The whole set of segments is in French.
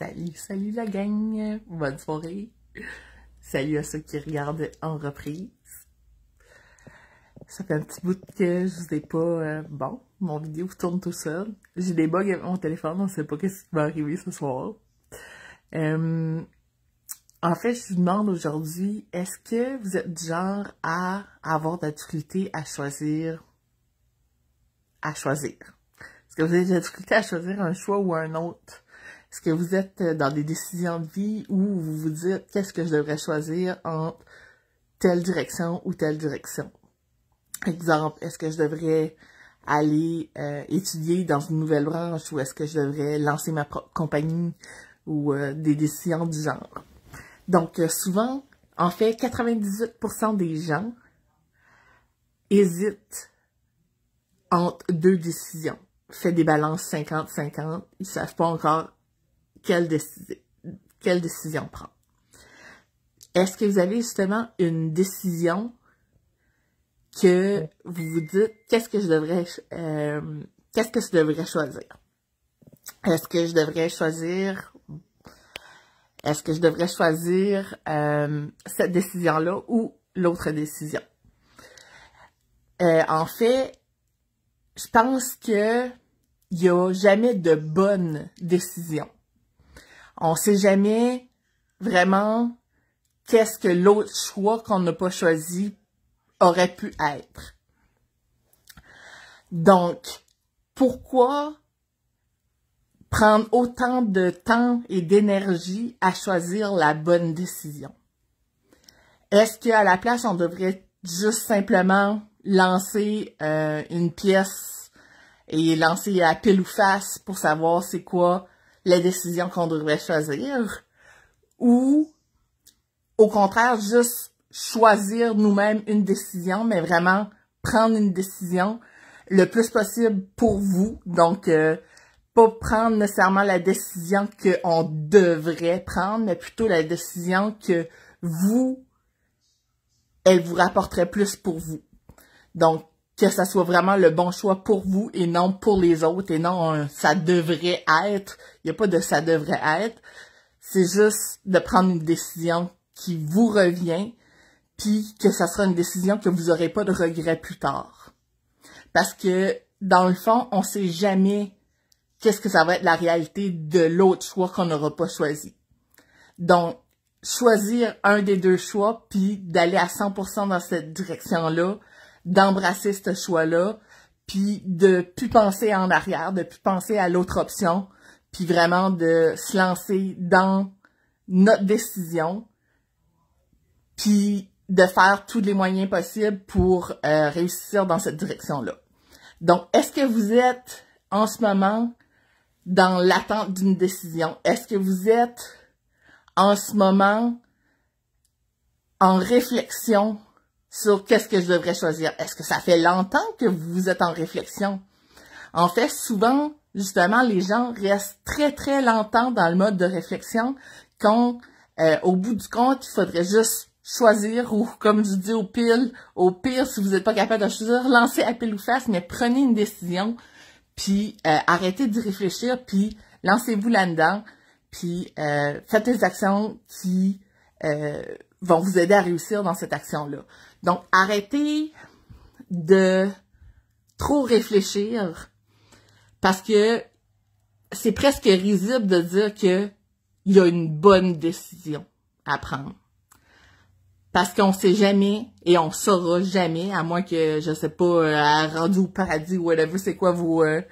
Salut, salut la gang! Bonne soirée! Salut à ceux qui regardent en reprise. Ça fait un petit bout que je vous ai pas... Euh, bon, mon vidéo tourne tout seul. J'ai des bugs avec mon téléphone, on sait pas qu'est-ce qui va arriver ce soir. Euh, en fait, je vous demande aujourd'hui, est-ce que vous êtes du genre à avoir de la difficulté à choisir... à choisir? Est-ce que vous avez de la difficulté à choisir un choix ou un autre? Est-ce que vous êtes euh, dans des décisions de vie où vous vous dites qu'est-ce que je devrais choisir entre telle direction ou telle direction? Exemple, est-ce que je devrais aller euh, étudier dans une nouvelle branche ou est-ce que je devrais lancer ma propre compagnie ou euh, des décisions du genre? Donc, souvent, en fait, 98% des gens hésitent entre deux décisions. Fait des balances 50-50. Ils savent pas encore quelle, décision prendre. Est-ce que vous avez justement une décision que vous vous dites qu'est-ce que je devrais euh, qu'est-ce que je devrais choisir Est-ce que je devrais choisir est-ce que je devrais choisir euh, cette décision là ou l'autre décision euh, En fait, je pense que il n'y a jamais de bonne décision. On sait jamais vraiment qu'est-ce que l'autre choix qu'on n'a pas choisi aurait pu être. Donc, pourquoi prendre autant de temps et d'énergie à choisir la bonne décision? Est-ce qu'à la place, on devrait juste simplement lancer euh, une pièce et lancer à pile ou face pour savoir c'est quoi la décision qu'on devrait choisir ou au contraire juste choisir nous-mêmes une décision, mais vraiment prendre une décision le plus possible pour vous. Donc, euh, pas prendre nécessairement la décision qu'on devrait prendre, mais plutôt la décision que vous, elle vous rapporterait plus pour vous. Donc, que ça soit vraiment le bon choix pour vous et non pour les autres et non ça devrait être. Il n'y a pas de ça devrait être. C'est juste de prendre une décision qui vous revient, puis que ça sera une décision que vous n'aurez pas de regret plus tard. Parce que, dans le fond, on ne sait jamais qu'est-ce que ça va être la réalité de l'autre choix qu'on n'aura pas choisi. Donc, choisir un des deux choix, puis d'aller à 100% dans cette direction-là, d'embrasser ce choix-là, puis de plus penser en arrière, de plus penser à l'autre option, puis vraiment de se lancer dans notre décision, puis de faire tous les moyens possibles pour euh, réussir dans cette direction-là. Donc, est-ce que vous êtes en ce moment dans l'attente d'une décision? Est-ce que vous êtes en ce moment en réflexion sur qu'est-ce que je devrais choisir. Est-ce que ça fait longtemps que vous êtes en réflexion? En fait, souvent, justement, les gens restent très, très longtemps dans le mode de réflexion quand, euh, au bout du compte, il faudrait juste choisir ou, comme je dis, au pile, au pire, si vous n'êtes pas capable de choisir, lancez à pile ou face, mais prenez une décision, puis euh, arrêtez d'y réfléchir, puis lancez-vous là-dedans, puis euh, faites des actions qui vont vous aider à réussir dans cette action-là. Donc, arrêtez de trop réfléchir parce que c'est presque risible de dire que il y a une bonne décision à prendre. Parce qu'on sait jamais et on saura jamais, à moins que, je sais pas, à rendu au paradis ou whatever, c'est quoi vos, euh,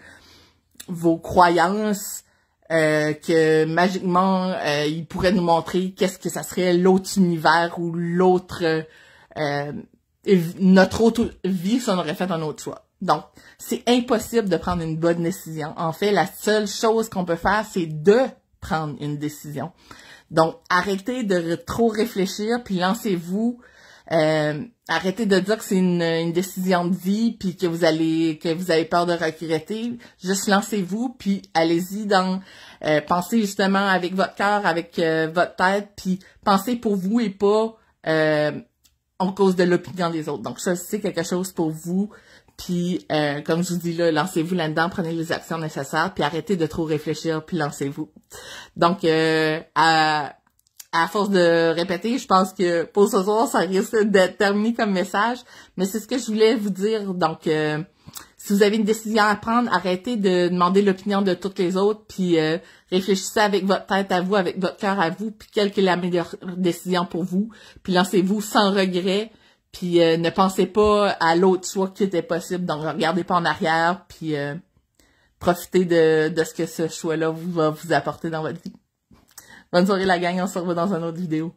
vos croyances, euh, que magiquement euh, il pourrait nous montrer qu'est-ce que ça serait l'autre univers ou l'autre euh, notre autre vie si on aurait fait un autre choix. Donc, c'est impossible de prendre une bonne décision. En fait, la seule chose qu'on peut faire, c'est de prendre une décision. Donc, arrêtez de trop réfléchir, puis lancez-vous euh, arrêtez de dire que c'est une, décision de vie puis que vous allez que vous avez peur de regretter. Juste lancez-vous puis allez-y dans euh, pensez justement avec votre cœur, avec euh, votre tête puis pensez pour vous et pas euh, en cause de l'opinion des autres. Donc ça c'est quelque chose pour vous. Puis euh, comme je vous dis là, lancez-vous là-dedans, prenez les actions nécessaires puis arrêtez de trop réfléchir puis lancez-vous. Donc à à force de répéter, je pense que pour ce soir, ça risque d'être terminé comme message. Mais c'est ce que je voulais vous dire. Donc, euh, si vous avez une décision à prendre, arrêtez de demander l'opinion de toutes les autres, puis euh, réfléchissez avec votre tête à vous, avec votre cœur à vous, puis quelle est la meilleure décision pour vous, puis lancez-vous sans regret, puis euh, ne pensez pas à l'autre choix qui était possible, donc regardez pas en arrière, puis profitez de, de ce que ce choix-là va vous apporter dans votre vie. Bonne soirée la gang, on se revoit dans une autre vidéo.